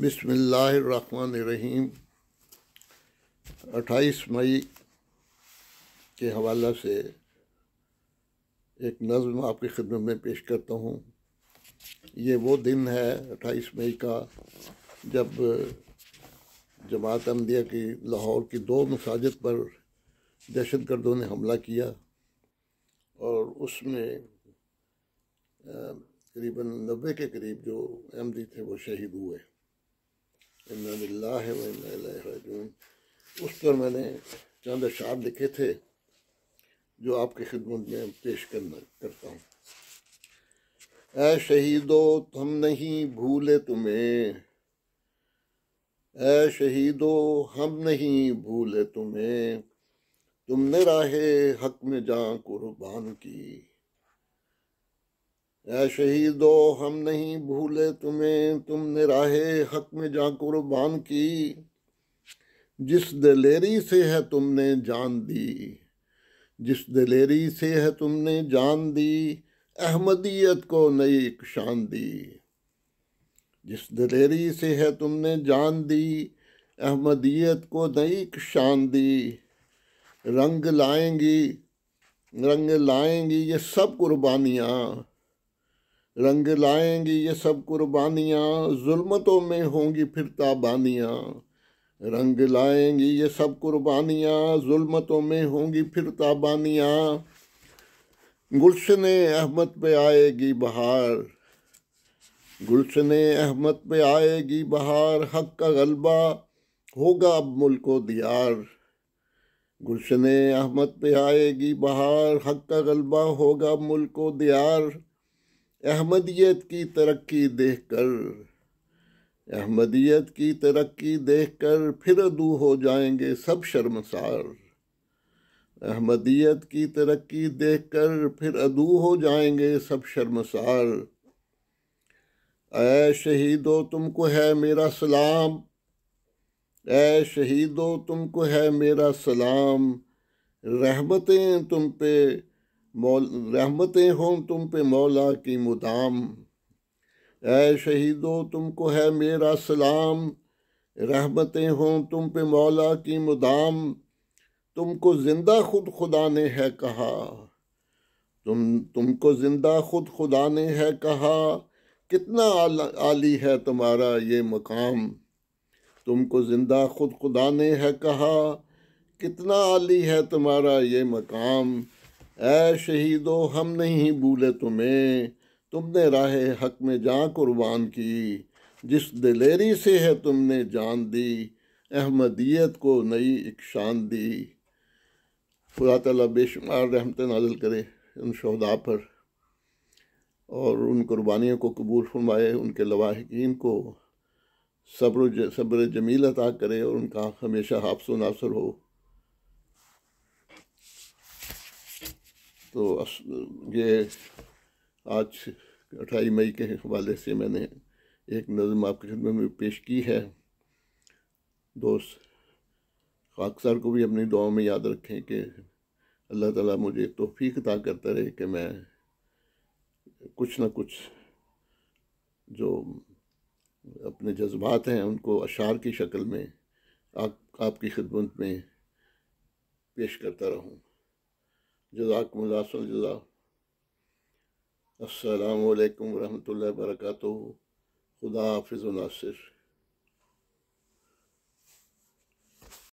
बिसमीम 28 मई के हवाला से एक नज़म आपकी खिदमत में पेश करता हूँ ये वो दिन है 28 मई का जब जमात अमदिया की लाहौर की दो मसाजिद पर दहशत गर्दों ने हमला किया और उसमें करीबन नब्बे के करीब जो अहमदी थे वो शहीद हुए इन्नाजून उस पर मैंने चंद अशार लिखे थे जो आपकी खिदमत में पेश करना करता हूँ ए शहीदो हम नहीं भूले तुम्हें ए शहीदो हम नहीं भूले तुम्हें तुमने राहे हक में जान कुर्बान की ऐ शहीदो हम नहीं भूले तुम्हें तुमने राहे हक में जा कुर्बान की जिस दलेरी से है तुमने जान दी जिस दलेरी से है तुमने जान दी अहमदियत को नई शान दी जिस दलेरी से है तुमने जान दी अहमदियत को नई शान दी रंग लाएंगी रंग लाएंगी ये सब कुर्बानियाँ रंग लाएंगी ये सब कुर्बानियाँ जुल्मतों में होंगी फिर ताबानियाँ रंग लाएंगी ये सब कुर्बानियाँ जुल्मतों में होंगी फिर ताबानियाँ गुलशन अहमद पे आएगी बहार गुलशन अहमद पे आएगी बहार हक का गलबा होगा अब मुल्क दियार गुलशन अहमद पे आएगी बहार हक का गलबा होगा मुल्क दियार अहमदियत की तरक्की देखकर अहमदियत की तरक्की देखकर फिर अदू हो जाएंगे सब शर्मसार अहमदियत की तरक्की देखकर फिर अदू हो जाएंगे सब शर्मसार ऐ शहीदो तुमको है मेरा सलाम ऐ शहीदो तुमको है मेरा सलाम रहमतें तुम पे मौल रहमतें हों तुम पे मौला की मुदाम ए शहीदो तुमको है मेरा सलाम रहमतें हों तुम पे मौला की मुदाम तुमको ज़िंदा खुद खुदा ने है कहा तुम तुमको ज़िंदा खुद खुदा ने है कहा कितना आली है तुम्हारा ये मकाम तुमको ज़िंदा खुद खुदा ने है कहा कितना आली है तुम्हारा ये मकाम ऐ शहीदो हम नहीं भूले तुम्हें तुमने राह हक में जा कुर्बान की जिस दिलेरी से है तुमने जान दी अहमदियत को नई एक शान दी खुदा तला बेशुमार रहमत नाजिल करे उन शहदा पर और उन कुर्बानियों को कबूल फरमाए उनके लवाहकिन को सब्र सब्र जमील अता करे और उनका हमेशा हाफसो नासर हो तो ये आज अठाई मई के हवाले से मैंने एक नज़म आपकी खिदमत में पेश की है दोस्त खाकसार को भी अपनी दुआ में याद रखें कि अल्लाह ताला मुझे तोफ़ी अता करता रहे कि मैं कुछ ना कुछ जो अपने जज्बात हैं उनको अशार की शक्ल में आप आपकी खिदमत में पेश करता रहूँ जजाकमलासल जजा अल्लाम वरहमल वर्क खुदा हाफिज़ नासिर